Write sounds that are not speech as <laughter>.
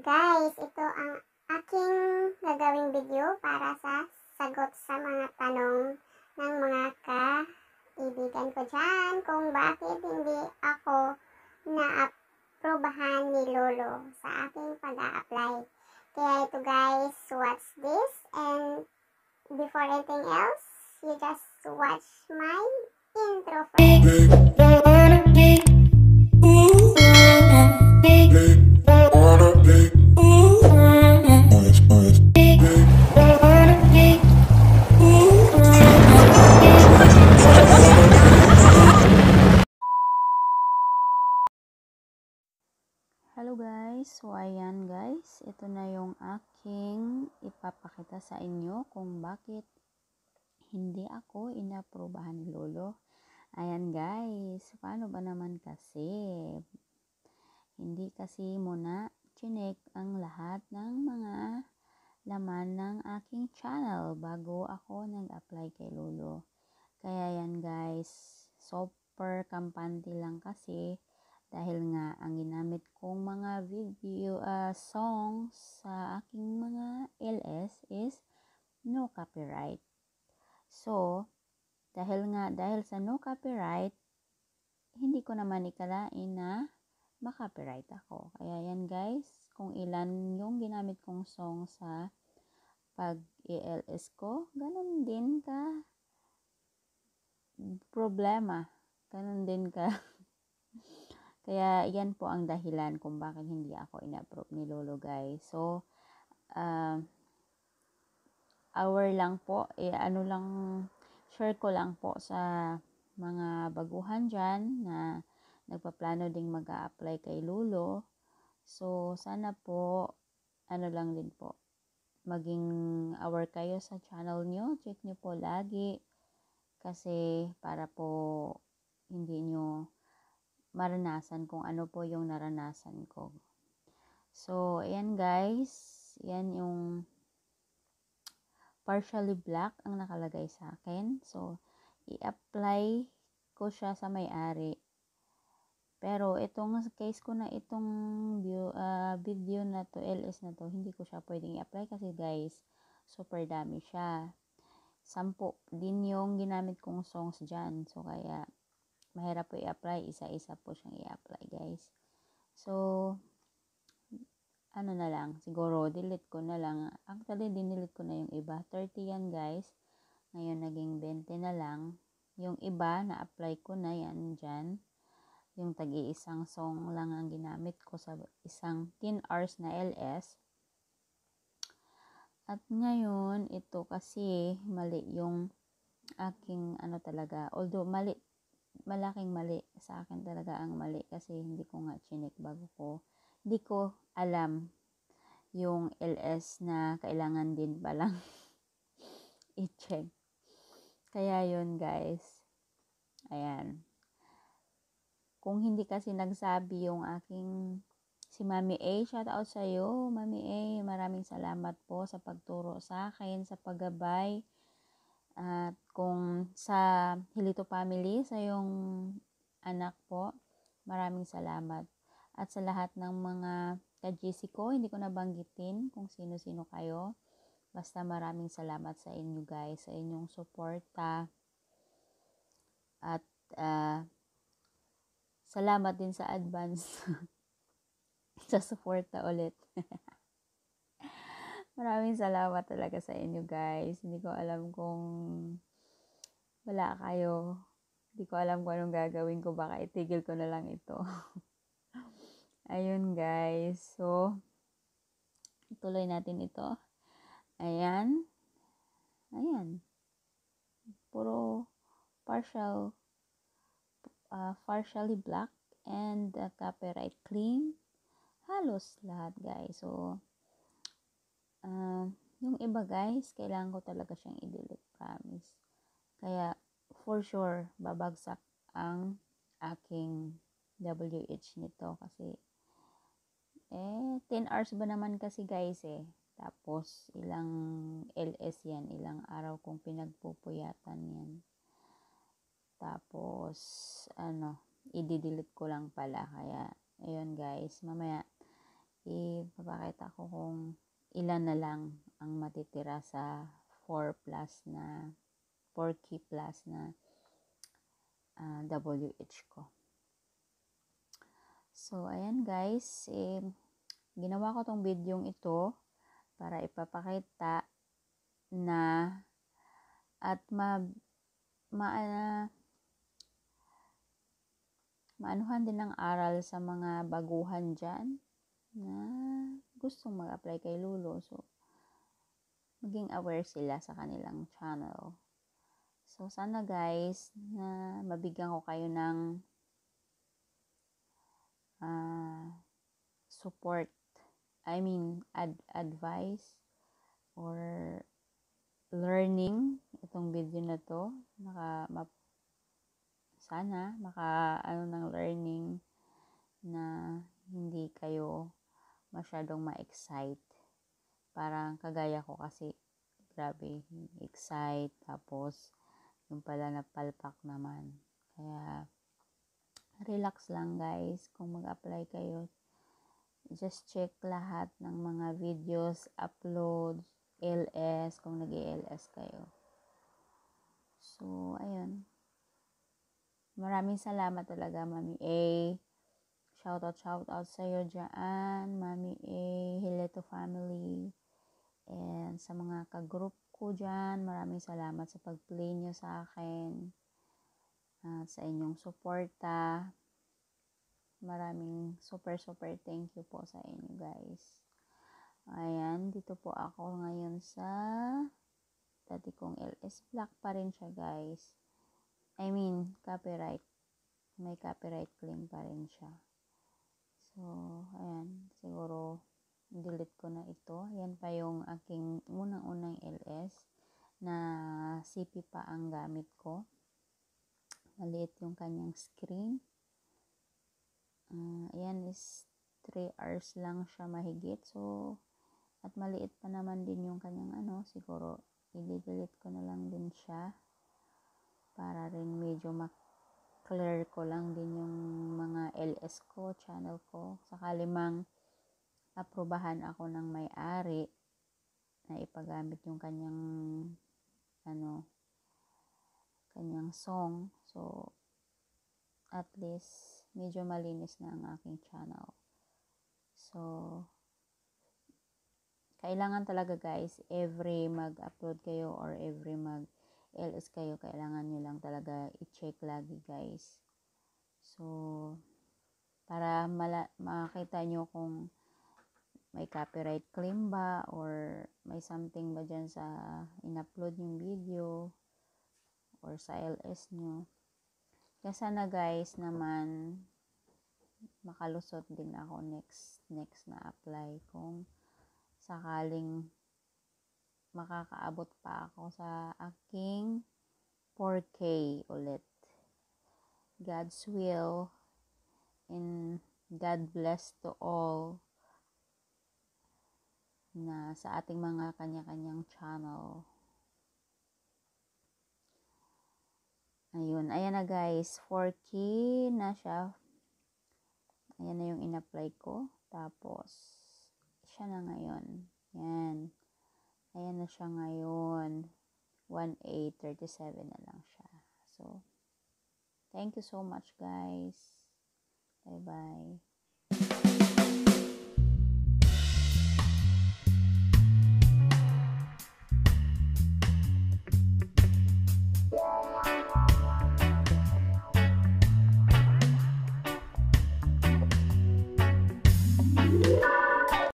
Guys, ito ang aking gagawing video para sa sagot sa mga tanong ng mga kaibigan ko dyan kung bakit hindi ako na-aprobahan ni Lolo sa aking pag apply Kaya ito guys, watch this and before anything else, you just watch my intro first. Big, ayan guys, ito na yung aking ipapakita sa inyo kung bakit hindi ako inaprobahan ni Lolo. Ayan guys, paano ba naman kasi? Hindi kasi muna chinek ang lahat ng mga laman ng aking channel bago ako nag-apply kay Lolo. Kaya yan guys, super kampante lang kasi dahil nga ang ginamit kong mga video uh, songs sa aking mga LS is no copyright. So, dahil nga dahil sa no copyright, hindi ko naman ikalain na makopyright ako. Kaya yan guys, kung ilan yung ginamit kong song sa pag ELS ko, ganun din ka problema. Ganun din ka <laughs> Kaya yan po ang dahilan kung bakit hindi ako inapprove ni Lolo guys. So, uh, hour lang po, eh, ano lang, share ko lang po sa mga baguhan dyan na nagpaplano ding mag apply kay Lolo. So, sana po, ano lang din po, maging aware kayo sa channel nyo. Check nyo po lagi kasi para po hindi nyo maranasan kung ano po yung naranasan ko. So, ayan guys. yan yung partially black ang nakalagay sa akin. So, i-apply ko siya sa may-ari. Pero, itong case ko na itong view, uh, video na to, LS na to, hindi ko siya pwedeng i-apply kasi guys, super dami siya. Sampo din yung ginamit kong songs dyan. So, kaya, mahirap po i-apply, isa-isa po siyang i-apply guys. So, ano na lang, siguro delete ko na lang. Actually, dinelete ko na yung iba. 30 yan guys. Ngayon, naging 20 na lang. Yung iba, na-apply ko na yan dyan. Yung tag-iisang song lang ang ginamit ko sa isang 10 hours na LS. At ngayon, ito kasi mali yung aking ano talaga. Although mali malaking mali sa akin talaga ang mali kasi hindi ko nga chinik bago ko hindi ko alam yung LS na kailangan din palang <laughs> i-check. Kaya yun guys. Ayan. Kung hindi kasi nagsabi yung aking si Mami A, shout out sa iyo, Mami A, maraming salamat po sa pagturo sa akin, sa paggabay at kung sa Hilito Family, sa yung anak po, maraming salamat. At sa lahat ng mga ka-GC ko, hindi ko nabanggitin kung sino-sino kayo. Basta maraming salamat sa inyo guys, sa inyong suporta. At uh, salamat din sa advance <laughs> sa suporta ulit. <laughs> Maraming salamat talaga sa inyo guys. Hindi ko alam kung wala kayo. Hindi ko alam kung anong gagawin ko. Baka itigil ko na lang ito. <laughs> Ayun guys. So, tuloy natin ito. Ayan. Ayan. Puro partial uh, partially black and uh, copyright clean. Halos lahat guys. So, Uh, yung iba guys, kailangan ko talaga siyang i-delete, promise. Kaya, for sure, babagsak ang aking WH nito kasi eh, 10 hours ba naman kasi guys eh. Tapos, ilang LS yan, ilang araw kong pinagpupuyatan yan. Tapos, ano, i-delete ko lang pala. Kaya, ayun guys, mamaya, ipapakita ko kung ilan na lang ang matitira sa 4 plus na 4 key plus na uh, ah, WH ko. So, ayan guys, eh, ginawa ko tong video ito para ipapakita na at ma ma maanuhan din ng aral sa mga baguhan dyan na gustong mag-apply kay Lolo. So, maging aware sila sa kanilang channel. So, sana guys, na mabigyan ko kayo ng uh, support. I mean, ad- advice or learning itong video na to. Naka, map- sana maka ano ng learning na hindi kayo masyadong ma-excite. Parang kagaya ko kasi, grabe, excite, tapos, yung pala na palpak naman. Kaya, relax lang guys, kung mag-apply kayo, just check lahat ng mga videos, uploads, LS, kung nag ls kayo. So, ayun. Maraming salamat talaga, Mami A. Shout out, shout out sa'yo dyan, Mami A, Hileto Family, and sa mga kagroup ko dyan, maraming salamat sa pag-play nyo sa akin, at sa inyong suporta. Maraming super, super thank you po sa inyo guys. Ayan, dito po ako ngayon sa dati kong LS Black pa rin siya guys. I mean, copyright. May copyright claim pa rin siya. So, ayan. Siguro, delete ko na ito. Yan pa yung aking unang-unang LS na CP pa ang gamit ko. Maliit yung kanyang screen. Uh, ah, yan is 3 hours lang siya mahigit. So, at maliit pa naman din yung kanyang ano. Siguro, i-delete ko na lang din siya para rin medyo mak clear ko lang din yung mga LS ko, channel ko. Sakali mang aprobahan ako ng may-ari na ipagamit yung kanyang ano kanyang song. So at least medyo malinis na ang aking channel. So kailangan talaga guys every mag-upload kayo or every mag LS kayo, kailangan nyo lang talaga i-check lagi guys. So, para mala- makita nyo kung may copyright claim ba or may something ba dyan sa in-upload yung video or sa LS nyo. Kaya sana guys naman makalusot din ako next next na apply kung sakaling makakaabot pa ako sa aking 4K ulit. God's will and God bless to all na sa ating mga kanya-kanyang channel. Ayun, ayan na guys, 4K na siya. Ayan na yung in-apply ko. Tapos, siya na ngayon. Yan. Ayan na siya ngayon. 1,837 na lang siya. So, thank you so much guys. Bye-bye.